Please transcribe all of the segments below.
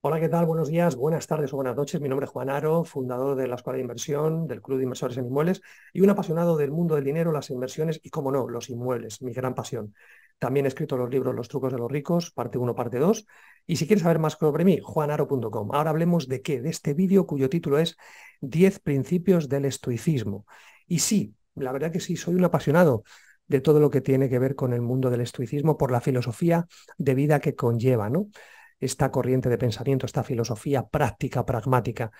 Hola, ¿qué tal? Buenos días, buenas tardes o buenas noches. Mi nombre es Juan Aro, fundador de la Escuela de Inversión, del Club de Inversores en Inmuebles y un apasionado del mundo del dinero, las inversiones y, como no, los inmuebles, mi gran pasión. También he escrito los libros Los trucos de los ricos, parte 1, parte 2. Y si quieres saber más sobre mí, juanaro.com. Ahora hablemos de qué, de este vídeo cuyo título es 10 principios del estoicismo. Y sí, la verdad que sí, soy un apasionado de todo lo que tiene que ver con el mundo del estoicismo por la filosofía de vida que conlleva, ¿no? esta corriente de pensamiento, esta filosofía práctica, pragmática.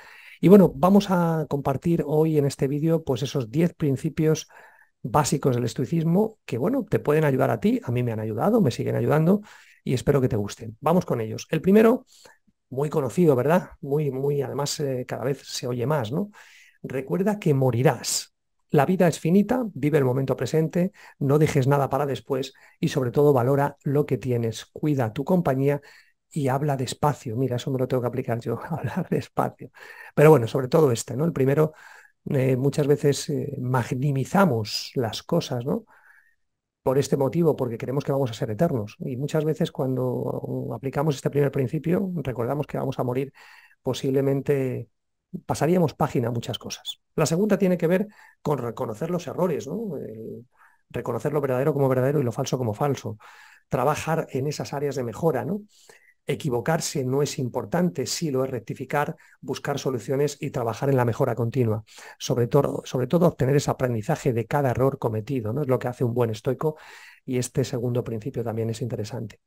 Y bueno, vamos a compartir hoy en este vídeo pues esos 10 principios básicos del estoicismo que, bueno, te pueden ayudar a ti, a mí me han ayudado, me siguen ayudando y espero que te gusten. Vamos con ellos. El primero, muy conocido, ¿verdad? Muy, muy, además eh, cada vez se oye más, ¿no? Recuerda que morirás. La vida es finita, vive el momento presente, no dejes nada para después y sobre todo valora lo que tienes, cuida tu compañía y habla despacio. Mira, eso me lo tengo que aplicar yo, hablar despacio. Pero bueno, sobre todo este, ¿no? El primero, eh, muchas veces eh, magnimizamos las cosas, ¿no? Por este motivo, porque creemos que vamos a ser eternos. Y muchas veces cuando aplicamos este primer principio, recordamos que vamos a morir posiblemente pasaríamos página muchas cosas. La segunda tiene que ver con reconocer los errores, ¿no? reconocer lo verdadero como verdadero y lo falso como falso. Trabajar en esas áreas de mejora, ¿no? Equivocarse no es importante, sí lo es rectificar, buscar soluciones y trabajar en la mejora continua. Sobre todo, sobre todo obtener ese aprendizaje de cada error cometido, ¿no? Es lo que hace un buen estoico y este segundo principio también es interesante.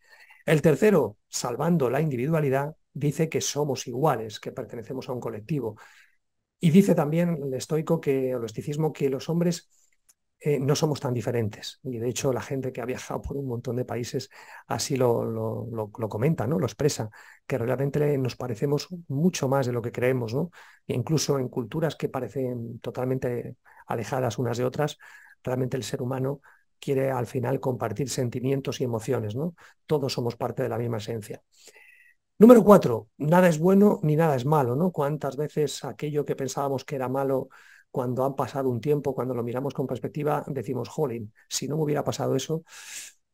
El tercero, salvando la individualidad, dice que somos iguales, que pertenecemos a un colectivo. Y dice también el estoico que, el estoicismo, que los hombres eh, no somos tan diferentes. Y de hecho la gente que ha viajado por un montón de países así lo, comenta, ¿no? lo expresa, que realmente nos parecemos mucho más de lo que creemos. ¿no? E incluso en culturas que parecen totalmente alejadas unas de otras, realmente el ser humano quiere al final compartir sentimientos y emociones. ¿no? Todos somos parte de la misma esencia. Número cuatro, nada es bueno ni nada es malo, ¿no? Cuántas veces aquello que pensábamos que era malo cuando han pasado un tiempo, cuando lo miramos con perspectiva, decimos, jolín, si no me hubiera pasado eso,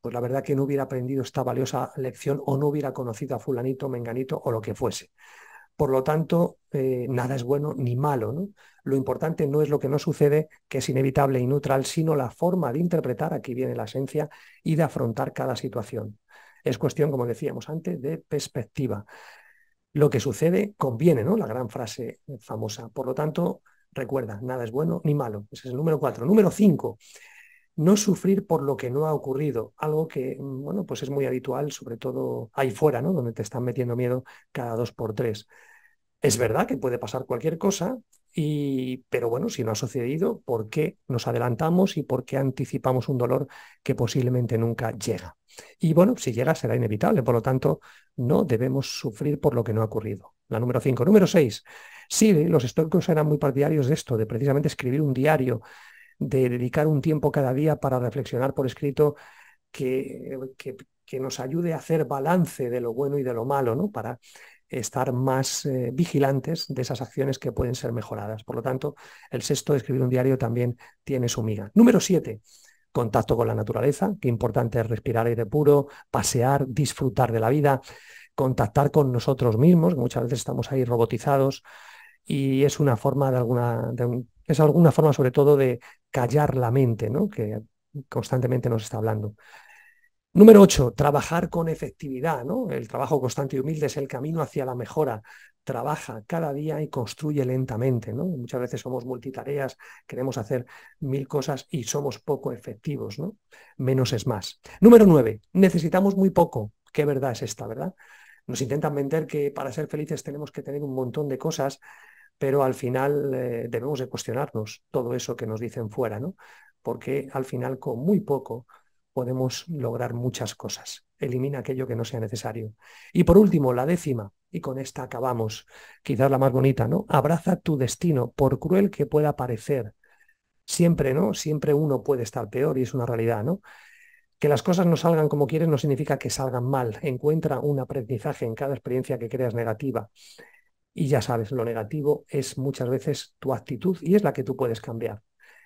pues la verdad que no hubiera aprendido esta valiosa lección o no hubiera conocido a fulanito, menganito o lo que fuese. Por lo tanto, eh, nada es bueno ni malo. Lo importante no es lo que no sucede, que es inevitable y neutral, sino la forma de interpretar, aquí viene la esencia, y de afrontar cada situación. Es cuestión, como decíamos antes, de perspectiva. Lo que sucede conviene, ¿no? La gran frase famosa. Por lo tanto, Recuerda, nada es bueno ni malo. Ese es el número cuatro. Número cinco, no sufrir por lo que no ha ocurrido. Algo que, mm, bueno, pues es muy habitual, sobre todo ahí fuera, ¿no? Donde te están metiendo miedo cada dos por tres. Es verdad que puede pasar cualquier cosa, y, pero bueno, si no ha sucedido, ¿por qué nos adelantamos y por qué anticipamos un dolor que posiblemente nunca llega? Y bueno, si llega será inevitable, por lo tanto, no debemos sufrir por lo que no ha ocurrido. La número cinco. Número seis, Sí, los estoicos eran muy partidarios de esto, de precisamente escribir un diario, de dedicar un tiempo cada día para reflexionar por escrito que, que, nos ayude a hacer balance de lo bueno y de lo malo, ¿no? Para estar más eh, vigilantes de esas acciones que pueden ser mejoradas. Por lo tanto, el sexto, escribir un diario, también tiene su miga. Número siete, contacto con la naturaleza. Qué importante es respirar aire puro, pasear, disfrutar de la vida, contactar con nosotros mismos. Muchas veces estamos ahí robotizados y es una forma de alguna, es alguna forma sobre todo de callar la mente, ¿no? que constantemente nos está hablando. Número 8, trabajar con efectividad. ¿no? El trabajo constante y humilde es el camino hacia la mejora. Trabaja cada día y construye lentamente. ¿no? Muchas veces somos multitareas, queremos hacer mil cosas y somos poco efectivos. ¿no? Menos es más. Número 9, necesitamos muy poco. Qué verdad es esta, ¿verdad? Nos intentan vender que para ser felices tenemos que tener un montón de cosas pero al final eh, debemos de cuestionarnos todo eso que nos dicen fuera, ¿no? Porque al final con muy poco podemos lograr muchas cosas. Elimina aquello que no sea necesario. Y por último, la décima, y con esta acabamos, quizás la más bonita, ¿no? Abraza tu destino, por cruel que pueda parecer. Siempre, ¿no? Siempre uno puede estar peor y es una realidad, ¿no? Que las cosas no salgan como quieres no significa que salgan mal. Encuentra un aprendizaje en cada experiencia que creas negativa. Y ya sabes, lo negativo es muchas veces tu actitud y es la que tú puedes cambiar.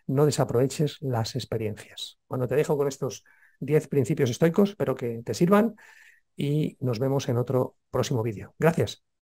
No desaproveches las experiencias. Bueno, te dejo con estos 10 principios estoicos, espero que te sirvan y nos vemos en otro próximo vídeo. Gracias.